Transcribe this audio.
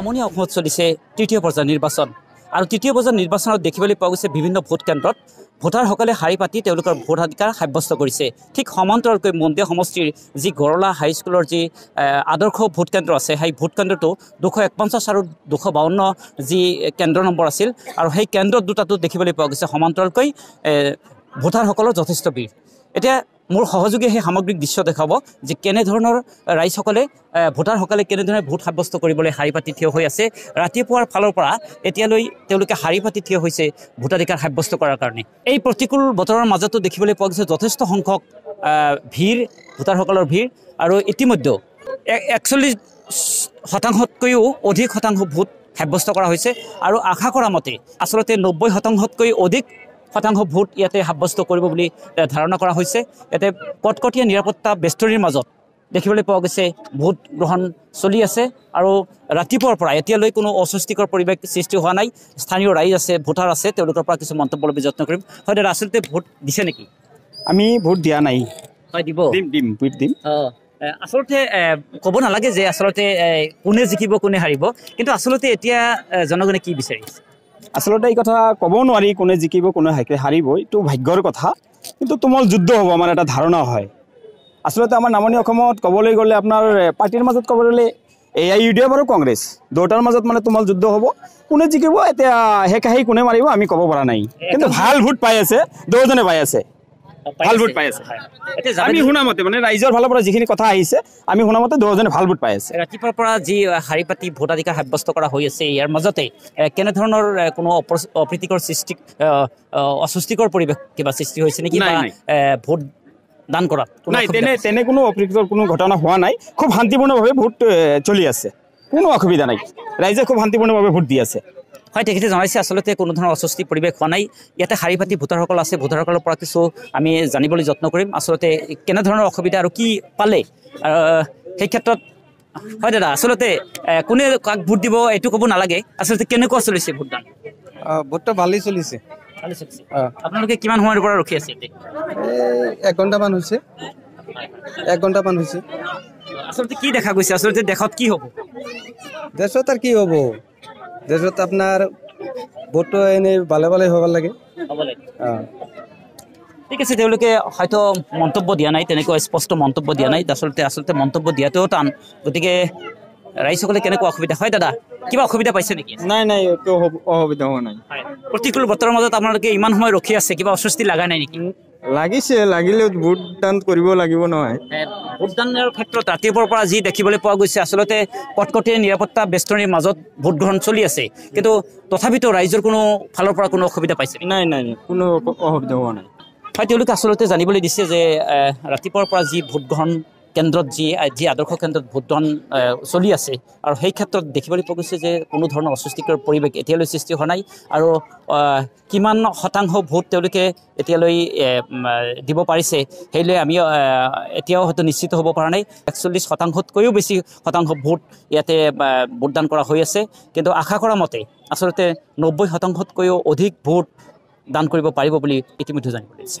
আমনি অসমত চলিছে তৃতীয় পৰ্যায়ৰ নিৰ্বাচন আৰু তৃতীয় পৰ্যায়ৰ নিৰ্বাচনত দেখিবলৈ পোৱা গৈছে বিভিন্ন ভোটকেন্দ্ৰত ভোটাৰসকলে শাৰী পাতি তেওঁলোকৰ ভোটাধিকাৰ সাব্যস্ত কৰিছে ঠিক সমান্তৰালকৈ মন্দে সমষ্টিৰ যি গৰলা হাইস্কুলৰ যি আদৰ্শ ভোটকেন্দ্ৰ আছে সেই ভোটকেন্দ্ৰটো দুশ একপঞ্চাছ আৰু দুশ বাৱন্ন যি কেন্দ্ৰ নম্বৰ আছিল আৰু সেই কেন্দ্ৰ দুটাটো দেখিবলৈ পোৱা গৈছে সমান্তৰালকৈ ভোটাৰসকলৰ যথেষ্ট ভিৰ এতিয়া মোৰ সহযোগীয়ে সেই সামগ্ৰিক দৃশ্য দেখাব যে কেনেধৰণৰ ৰাইজসকলে ভোটাৰসকলে কেনেধৰণে ভোট সাব্যস্ত কৰিবলৈ শাৰী পাতি থিয় হৈ আছে ৰাতিপুৱাৰ ফালৰ পৰা এতিয়ালৈ তেওঁলোকে শাৰী পাতি থিয় হৈছে ভোটাধিকাৰ সাব্যস্ত কৰাৰ কাৰণে এই প্ৰতিকূল বতৰৰ মাজতো দেখিবলৈ পোৱা গৈছে যথেষ্ট সংখ্যক ভিৰ ভোটাৰসকলৰ ভিৰ আৰু ইতিমধ্যে একচল্লিছ শতাংশতকৈও অধিক শতাংশ ভোট সাব্যস্ত কৰা হৈছে আৰু আশা কৰা মতে আচলতে নব্বৈ শতাংশতকৈ অধিক শতাংশ ভোট ইয়াতে সাব্যস্ত কৰিব বুলি ধাৰণা কৰা হৈছে ইয়াতে কটকটীয়া নিৰাপত্তা বেষ্টনীৰ মাজত দেখিবলৈ পোৱা গৈছে ভোট গ্ৰহণ চলি আছে আৰু ৰাতিপুৱাৰ পৰা এতিয়ালৈ কোনো অস্বস্তিকৰ পৰিৱেশ সৃষ্টি হোৱা নাই স্থানীয় ৰাইজ আছে ভোটাৰ আছে তেওঁলোকৰ পৰা কিছু মন্তব্য ল'বলৈ যত্ন কৰিম হয় দাদা আচলতে ভোট দিছে নেকি আমি ভোট দিয়া নাই আচলতে ক'ব নালাগে যে আচলতে কোনে জিকিব কোনে হাৰিব কিন্তু আচলতে এতিয়া জনগণে কি বিচাৰিছে আচলতে এই কথা ক'ব নোৱাৰি কোনে জিকিব কোনে হাৰিব এইটো ভাগ্যৰ কথা কিন্তু তুমল যুদ্ধ হ'ব আমাৰ এটা ধাৰণা হয় আচলতে আমাৰ নামনি অসমত ক'বলৈ গ'লে আপোনাৰ পাৰ্টীৰ মাজত ক'বলৈ গ'লে A I U D F আৰু কংগ্ৰেছ দুয়োটাৰ মাজত মানে তোমাল যুদ্ধ হ'ব কোনে জিকিব এতিয়া হেকাহি কোনে মাৰিব আমি ক'ব পৰা নাই কিন্তু ভাল ভোট পাই আছে দুয়োজনে পাই আছে ভাল ভোট পাই আছে আমি শুনা মতে মানে ৰাইজৰ ফালৰ পৰা যিখিনি কথা আহিছে আমি শুনা মতে দুয়োজনে ভাল ভোট পাই আছে ৰাতিপুৱাৰ পৰা যি শাৰী পাতি ভোটাধিকাৰ সাব্যস্ত কৰা হৈ আছে ইয়াৰ মাজতে কেনেধৰণৰ কোনো অপ্ৰীতিকৰ সৃষ্টি অস্বস্তিকৰ পৰিৱেশ কিবা সৃষ্টি হৈছে নেকি ভোট দান কৰাত নাই তেনে তেনে কোনো অপ্ৰীতিকৰ কোনো ঘটনা হোৱা নাই খুব শান্তিপূৰ্ণভাৱে ভোট চলি আছে কোনো অসুবিধা নাই ৰাইজে খুব শান্তিপূৰ্ণভাৱে ভোট দি আছে হয় তেখেতে জনাইছে আচলতে কোনো ধৰণৰ অস্বস্তি পৰিৱেশ হোৱা নাই ইয়াতে শাৰী পাতি ভোটাৰসকল আছে ভোটাৰসকলৰ পৰা কিছু আমি জানিবলৈ যত্ন কৰিম আচলতে কেনেধৰণৰ অসুবিধা আৰু কি পালে সেই ক্ষেত্ৰত হয় দাদা আচলতে কোনে কাক ভোট দিব এইটো ক'ব নালাগে আচলতে কেনেকুৱা চলিছে ভোটদান ভোটটো ভালেই চলিছে আপোনালোকে কিমান সময়ৰ পৰা ৰখি আছে এক ঘণ্টামান হৈছে এক ঘণ্টামান হৈছে আচলতে কি দেখা গৈছে আচলতে দেশত কি হ'ব দেশত আৰু কি হ'ব দেশত আপনার ভোটটো এনে ভালে ভালে হব লাগে ঠিক আছে হয়তো মন্তব্য দিয়া নাই তেনেকুৱা স্পষ্ট মন্তব্য দিয়া নাই আচলতে আচলতে মন্তব্য দিয়াটোও টান গতিকে ৰাইজসকলে কেনেকুৱা অসুবিধা হয় দাদা কিবা অসুবিধা পাইছে নেকি নাই নাই অসুবিধা হোৱা নাই প্ৰতিকূল বতৰৰ মাজত আপোনালোকে ইমান সময় ৰখি আছে কিবা অস্বস্তি লগা নাই নেকি লাগিছে লাগিলে ভোট দান কৰিব লাগিব নহয় ভোটদানৰ ক্ষেত্ৰত ৰাতিপুৱাৰ পৰা যি দেখিবলৈ পোৱা গৈছে আচলতে কটকটীয়া নিৰাপত্তা বেষ্টনীৰ মাজত ভোটগ্ৰহণ চলি আছে কিন্তু তথাপিতো ৰাইজৰ কোনো ফালৰ পৰা কোনো অসুবিধা পাইছে নাই নাই কোনো অসুবিধা হোৱা নাই হয় তেওঁলোকে আচলতে জানিবলৈ দিছে যে ৰাতিপুৱাৰ পৰা যি ভোটগ্ৰহণ কেন্দ্ৰত যি যি আদৰ্শ কেন্দ্ৰত ভোটদান চলি আছে আৰু সেই ক্ষেত্ৰত দেখিবলৈ পোৱা গৈছে যে কোনো ধৰণৰ অস্বস্তিকৰ পৰিৱেশ এতিয়ালৈ সৃষ্টি হোৱা নাই আৰু কিমান শতাংশ ভোট তেওঁলোকে এতিয়ালৈ দিব পাৰিছে সেই লৈ আমি এতিয়াও হয়তো নিশ্চিত হ'ব পৰা নাই একচল্লিছ শতাংশতকৈও বেছি শতাংশ ভোট ইয়াতে ভোটদান কৰা হৈ আছে কিন্তু আশা কৰা মতে আচলতে নব্বৈ শতাংশতকৈও অধিক ভোট দান কৰিব পাৰিব বুলি ইতিমধ্যে জানিবলৈ দিছে